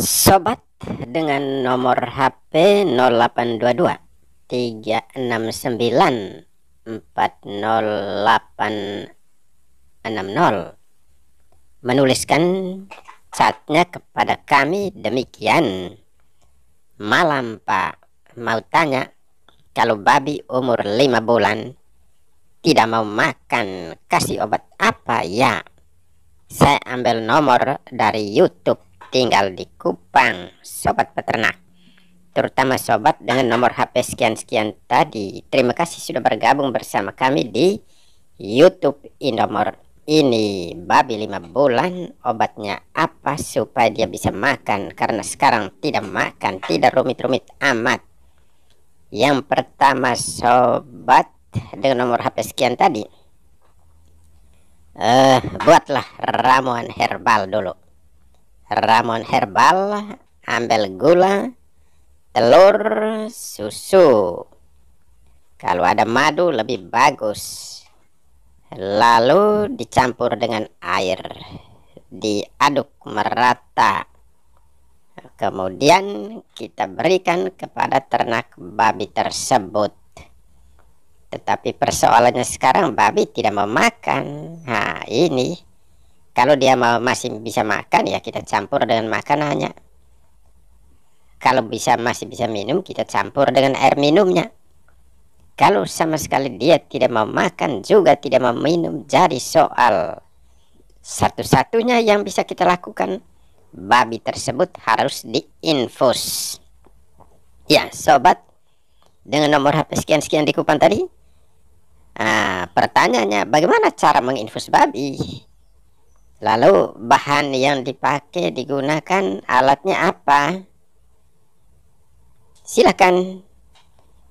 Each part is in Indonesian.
Sobat dengan nomor HP 0822 369 40860 menuliskan catnya kepada kami demikian. Malam Pak, mau tanya kalau babi umur 5 bulan tidak mau makan kasih obat apa ya? Saya ambil nomor dari YouTube tinggal di Kupang, sobat peternak. Terutama sobat dengan nomor HP sekian-sekian tadi. Terima kasih sudah bergabung bersama kami di YouTube Indomor ini. Babi lima bulan, obatnya apa supaya dia bisa makan? Karena sekarang tidak makan, tidak rumit-rumit amat. Yang pertama sobat dengan nomor HP sekian tadi. uh, buatlah ramuan herbal dulu Ramon herbal, ambil gula, telur, susu. Kalau ada madu lebih bagus. Lalu dicampur dengan air. Diaduk merata. Kemudian kita berikan kepada ternak babi tersebut. Tetapi persoalannya sekarang babi tidak mau makan. Nah, ini kalau dia mau masih bisa makan ya kita campur dengan makanannya. Kalau bisa masih bisa minum kita campur dengan air minumnya. Kalau sama sekali dia tidak mau makan juga tidak mau minum jadi soal satu-satunya yang bisa kita lakukan babi tersebut harus diinfus. Ya sobat dengan nomor HP sekian-sekian di kupan tadi. Nah, pertanyaannya bagaimana cara menginfus babi? Lalu bahan yang dipakai digunakan alatnya apa? Silahkan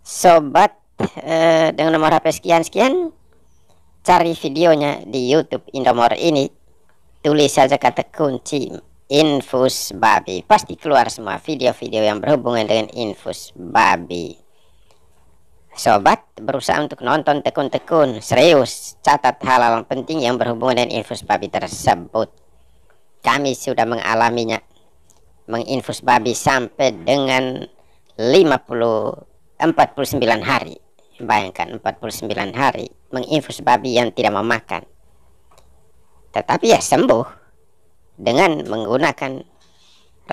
sobat eh, dengan nomor HP sekian-sekian cari videonya di YouTube Indomor ini. Tulis saja kata kunci infus babi. Pasti keluar semua video-video yang berhubungan dengan infus babi. Sobat berusaha untuk nonton tekun-tekun serius catat hal-hal penting yang berhubungan dengan infus babi tersebut. Kami sudah mengalaminya menginfus babi sampai dengan 50 49 hari. Bayangkan 49 hari menginfus babi yang tidak mau makan. Tetapi ya sembuh dengan menggunakan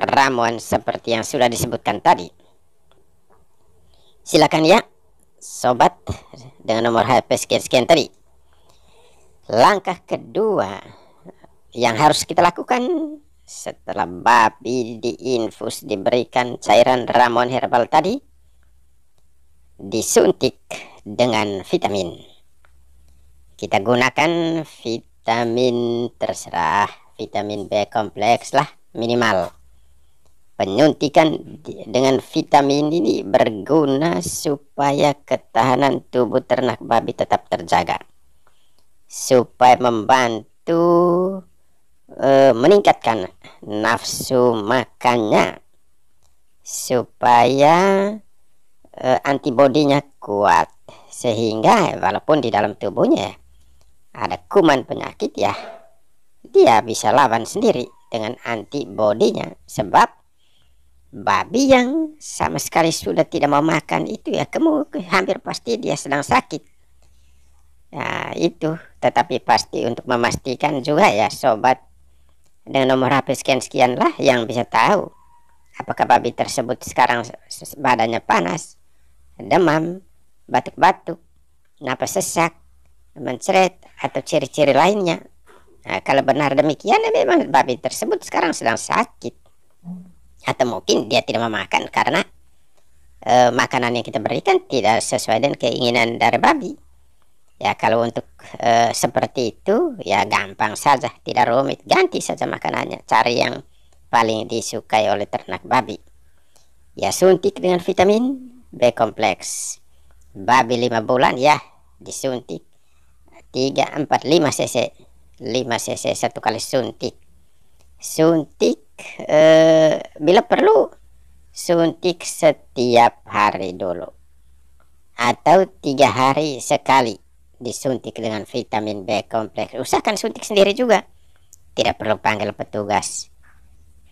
ramuan seperti yang sudah disebutkan tadi. Silakan ya sobat dengan nomor HP sekian-sekian tadi. Langkah kedua yang harus kita lakukan setelah babi diinfus diberikan cairan ramon herbal tadi disuntik dengan vitamin. Kita gunakan vitamin terserah, vitamin B kompleks lah minimal Penyuntikan dengan vitamin ini berguna supaya ketahanan tubuh ternak babi tetap terjaga. Supaya membantu e, meningkatkan nafsu makannya. Supaya e, antibodinya kuat. Sehingga walaupun di dalam tubuhnya ada kuman penyakit ya, dia bisa lawan sendiri dengan antibodinya. Sebab babi yang sama sekali sudah tidak mau makan itu ya kamu hampir pasti dia sedang sakit nah itu tetapi pasti untuk memastikan juga ya sobat dengan nomor HP sekian-sekian lah yang bisa tahu apakah babi tersebut sekarang badannya panas demam batuk-batuk napas sesak menceret atau ciri-ciri lainnya nah, kalau benar demikian ya memang babi tersebut sekarang sedang sakit atau mungkin dia tidak memakan karena e, makanan yang kita berikan tidak sesuai dengan keinginan dari babi ya kalau untuk e, seperti itu ya gampang saja tidak rumit ganti saja makanannya cari yang paling disukai oleh ternak babi ya suntik dengan vitamin B kompleks babi 5 bulan ya disuntik 3, 4, 5 cc 5 cc satu kali suntik suntik Eh, bila perlu suntik setiap hari dulu atau tiga hari sekali disuntik dengan vitamin B kompleks usahakan suntik sendiri juga tidak perlu panggil petugas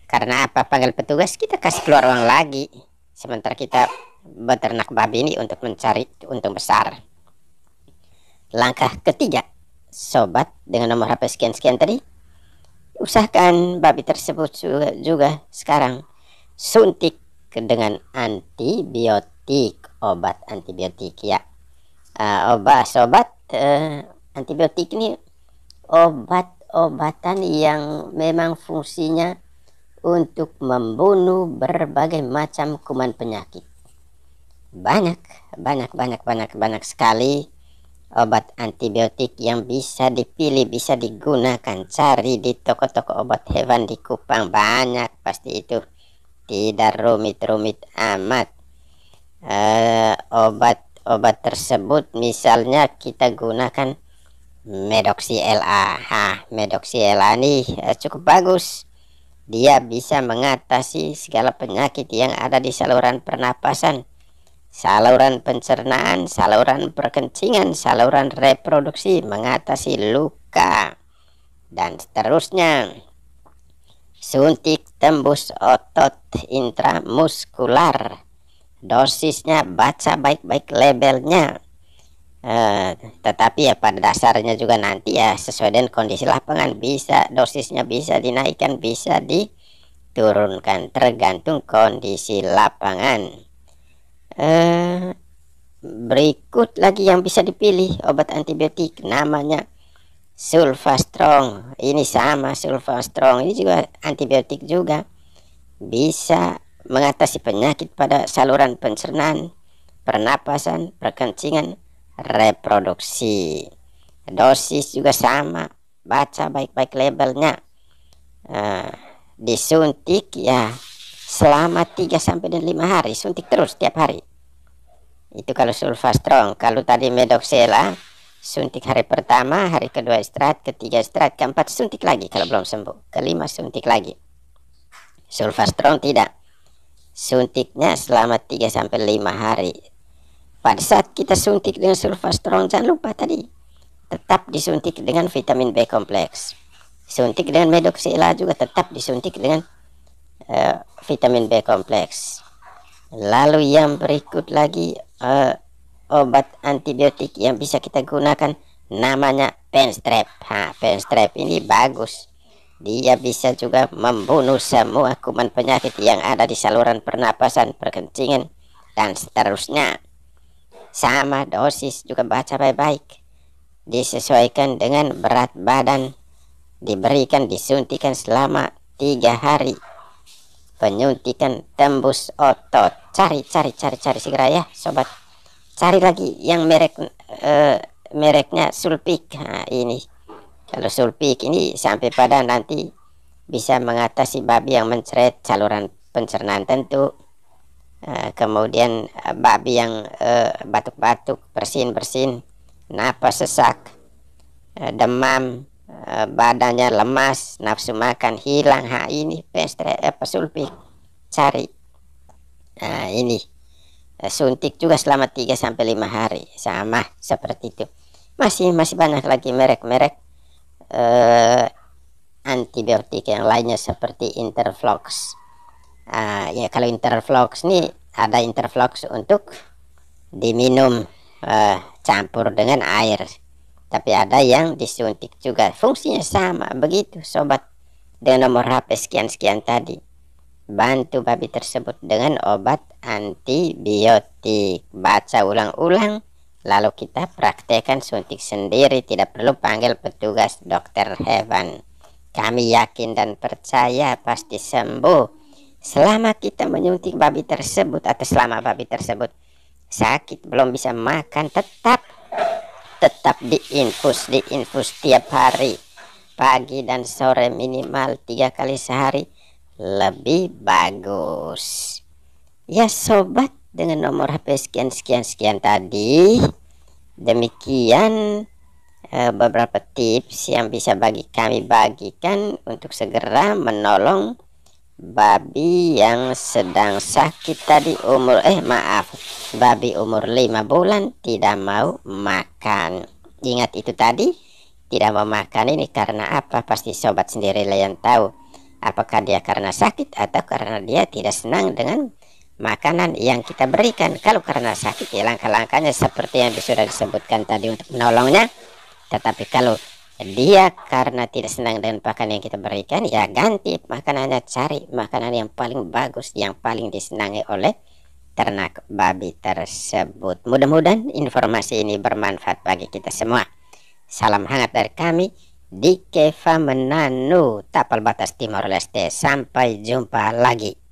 karena apa panggil petugas kita kasih keluar uang lagi sementara kita beternak babi ini untuk mencari untung besar langkah ketiga sobat dengan nomor HP sekian-sekian tadi Usahakan babi tersebut juga, juga sekarang suntik dengan antibiotik, obat antibiotik ya. Uh, obat obat uh, antibiotik ini obat-obatan yang memang fungsinya untuk membunuh berbagai macam kuman penyakit. Banyak, banyak, banyak, banyak, banyak sekali obat antibiotik yang bisa dipilih bisa digunakan cari di toko-toko obat hewan di Kupang banyak pasti itu tidak rumit-rumit amat eh, obat obat obat tersebut misalnya kita gunakan medoksi LA ha, medoksi LA ini uh, cukup bagus dia bisa mengatasi segala penyakit yang ada di saluran pernapasan saluran pencernaan, saluran perkencingan, saluran reproduksi mengatasi luka, dan seterusnya. Suntik tembus otot intramuskular. Dosisnya baca baik-baik labelnya. Uh, tetapi ya pada dasarnya juga nanti ya sesuai dengan kondisi lapangan bisa dosisnya bisa dinaikkan bisa diturunkan tergantung kondisi lapangan Eh, berikut lagi yang bisa dipilih obat antibiotik namanya Sulfa Strong ini sama Sulfa Strong ini juga antibiotik juga bisa mengatasi penyakit pada saluran pencernaan pernapasan perkencingan reproduksi dosis juga sama baca baik-baik labelnya uh, disuntik ya selama 3 sampai dan 5 hari suntik terus tiap hari itu kalau sulfa strong kalau tadi medoxela suntik hari pertama hari kedua istirahat ketiga istirahat keempat suntik lagi kalau belum sembuh kelima suntik lagi sulfa strong tidak suntiknya selama 3 sampai 5 hari pada saat kita suntik dengan sulfa strong jangan lupa tadi tetap disuntik dengan vitamin B kompleks suntik dengan medoxela juga tetap disuntik dengan uh, vitamin B kompleks. Lalu yang berikut lagi uh, obat antibiotik yang bisa kita gunakan namanya penstrep. Ha, penstrap ini bagus. Dia bisa juga membunuh semua kuman penyakit yang ada di saluran pernapasan, perkencingan, dan seterusnya. Sama dosis juga baca baik-baik. Disesuaikan dengan berat badan. Diberikan, disuntikan selama tiga hari penyuntikan tembus otot cari cari cari cari segera ya sobat cari lagi yang merek uh, mereknya sulpik nah, ini kalau sulpik ini sampai pada nanti bisa mengatasi babi yang mencret saluran pencernaan tentu uh, kemudian uh, babi yang batuk-batuk bersin bersin napas sesak demam Eh, badannya lemas, nafsu makan hilang, ha ini pestre eh, pesulpik cari nah, ini eh, suntik juga selama 3 sampai 5 hari sama seperti itu. Masih masih banyak lagi merek-merek eh, antibiotik yang lainnya seperti Interflox. Uh, ah, ya kalau Interflox nih ada Interflox untuk diminum uh, campur dengan air tapi ada yang disuntik juga fungsinya sama begitu sobat dengan nomor HP sekian-sekian tadi bantu babi tersebut dengan obat antibiotik baca ulang-ulang lalu kita praktekkan suntik sendiri tidak perlu panggil petugas dokter hewan kami yakin dan percaya pasti sembuh selama kita menyuntik babi tersebut atau selama babi tersebut sakit belum bisa makan tetap tetap diinfus diinfus tiap hari pagi dan sore minimal tiga kali sehari lebih bagus ya sobat dengan nomor HP sekian sekian sekian tadi demikian eh, beberapa tips yang bisa bagi kami bagikan untuk segera menolong babi yang sedang sakit tadi umur eh maaf babi umur lima bulan tidak mau makan ingat itu tadi tidak mau makan ini karena apa pasti sobat sendiri yang tahu apakah dia karena sakit atau karena dia tidak senang dengan makanan yang kita berikan kalau karena sakit ya langkah-langkahnya seperti yang sudah disebutkan tadi untuk menolongnya tetapi kalau dia karena tidak senang dengan pakan yang kita berikan ya ganti makanannya cari makanan yang paling bagus yang paling disenangi oleh ternak babi tersebut mudah-mudahan informasi ini bermanfaat bagi kita semua salam hangat dari kami di Kefa Menanu Tapal Batas Timor Leste sampai jumpa lagi